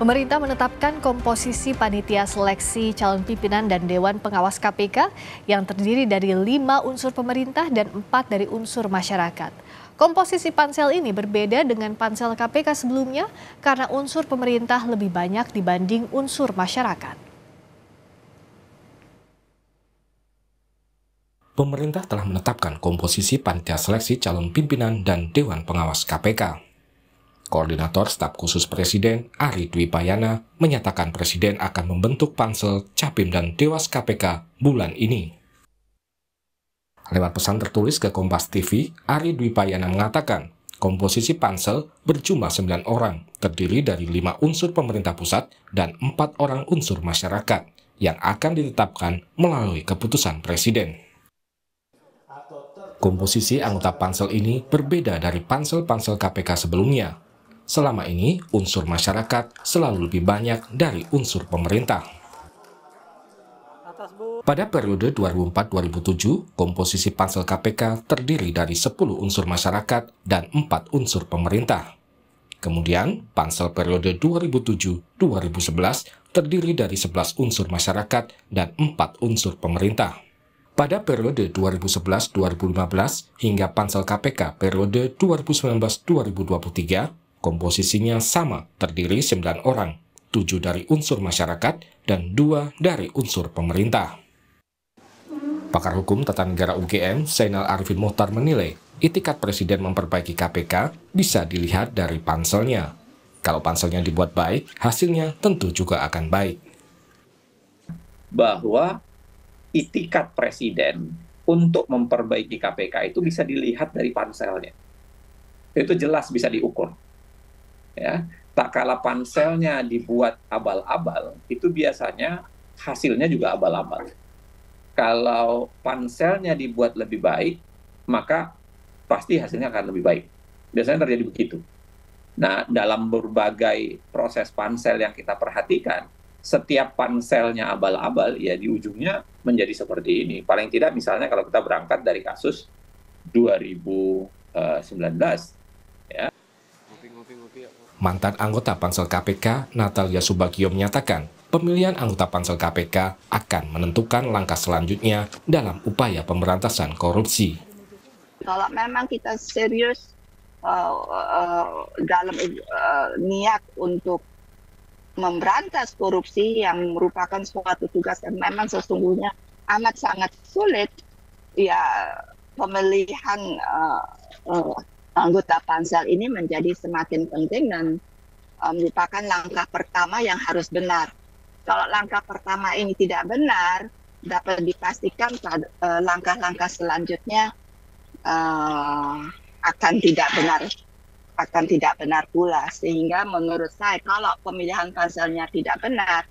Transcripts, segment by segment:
Pemerintah menetapkan komposisi panitia seleksi calon pimpinan dan Dewan Pengawas KPK yang terdiri dari lima unsur pemerintah dan empat dari unsur masyarakat. Komposisi pansel ini berbeda dengan pansel KPK sebelumnya karena unsur pemerintah lebih banyak dibanding unsur masyarakat. Pemerintah telah menetapkan komposisi panitia seleksi calon pimpinan dan Dewan Pengawas KPK. Koordinator Staf Khusus Presiden Ari Dwi Payana menyatakan Presiden akan membentuk pansel, capim, dan dewas KPK bulan ini. Lewat pesan tertulis ke Kompas TV, Ari Dwi Payana mengatakan komposisi pansel berjumlah 9 orang, terdiri dari 5 unsur pemerintah pusat dan 4 orang unsur masyarakat yang akan ditetapkan melalui keputusan Presiden. Komposisi anggota pansel ini berbeda dari pansel-pansel KPK sebelumnya Selama ini, unsur masyarakat selalu lebih banyak dari unsur pemerintah. Pada periode 2004-2007, komposisi pansel KPK terdiri dari 10 unsur masyarakat dan 4 unsur pemerintah. Kemudian, pansel periode 2007-2011 terdiri dari 11 unsur masyarakat dan 4 unsur pemerintah. Pada periode 2011-2015 hingga pansel KPK periode 2019-2023, Komposisinya sama, terdiri 9 orang, 7 dari unsur masyarakat dan 2 dari unsur pemerintah. Pakar hukum tata negara UGM, Zainal Arifin Muhtar menilai, itikat Presiden memperbaiki KPK bisa dilihat dari panselnya. Kalau panselnya dibuat baik, hasilnya tentu juga akan baik. Bahwa itikat Presiden untuk memperbaiki KPK itu bisa dilihat dari panselnya. Itu jelas bisa diukur ya tak kalah panselnya dibuat abal-abal itu biasanya hasilnya juga abal-abal kalau panselnya dibuat lebih baik maka pasti hasilnya akan lebih baik biasanya terjadi begitu nah dalam berbagai proses pansel yang kita perhatikan setiap panselnya abal-abal ya di ujungnya menjadi seperti ini. Paling tidak misalnya kalau kita berangkat dari kasus 2019 Mantan anggota pansel KPK, Natalia Subagio menyatakan, pemilihan anggota pansel KPK akan menentukan langkah selanjutnya dalam upaya pemberantasan korupsi. Kalau memang kita serius uh, uh, dalam uh, niat untuk memberantas korupsi yang merupakan suatu tugas yang memang sesungguhnya amat sangat sulit, ya pemilihan uh, uh, anggota pansel ini menjadi semakin penting dan um, merupakan langkah pertama yang harus benar. Kalau langkah pertama ini tidak benar, dapat dipastikan uh, langkah-langkah uh, selanjutnya uh, akan tidak benar, akan tidak benar pula. Sehingga menurut saya kalau pemilihan panselnya tidak benar,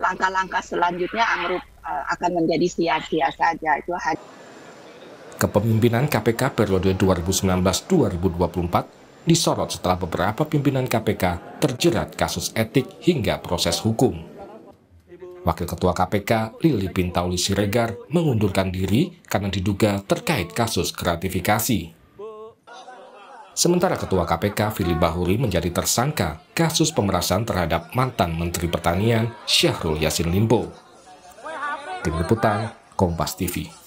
langkah-langkah selanjutnya uh, akan menjadi sia-sia saja. Itu hanya Kepemimpinan KPK periode 2019-2024 disorot setelah beberapa pimpinan KPK terjerat kasus etik hingga proses hukum. Wakil Ketua KPK Lili Pintauli Siregar mengundurkan diri karena diduga terkait kasus gratifikasi. Sementara Ketua KPK Fili Bahuri menjadi tersangka kasus pemerasan terhadap mantan Menteri Pertanian Syahrul Yassin Limpo. Tim Liputan, Kompas TV.